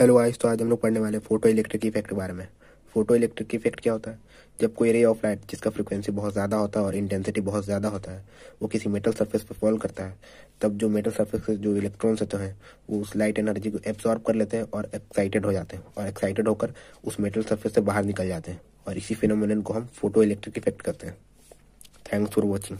hello eyes तो आज हम लोग पढ़ने वाले फोटो इलेक्ट्रिक इफेक्ट के बारे में फोटो इलेक्ट्रिक इफेक्ट क्या होता है जब कोई रे ऑफ लाइट जिसका फ्रिक्वेंसी बहुत ज़्यादा होता है और इंटेंसिटी बहुत ज़्यादा होता है वो किसी मेटल सरफेस पर फॉल करता है तब जो मेटल सरफेस के जो इलेक्ट्रॉन्स होते हैं वो उस लाइट एनर्जी को एब्जॉर्ब कर लेते हैं और एक्साइटेड हो जाते हैं और एक्साइटेड होकर उस मेटल सर्फेस से बाहर निकल जाते हैं और इसी फिनोमिनन को हम फोटो इलेक्ट्रिक इफेक्ट करते हैं थैंक्स फॉर वॉचिंग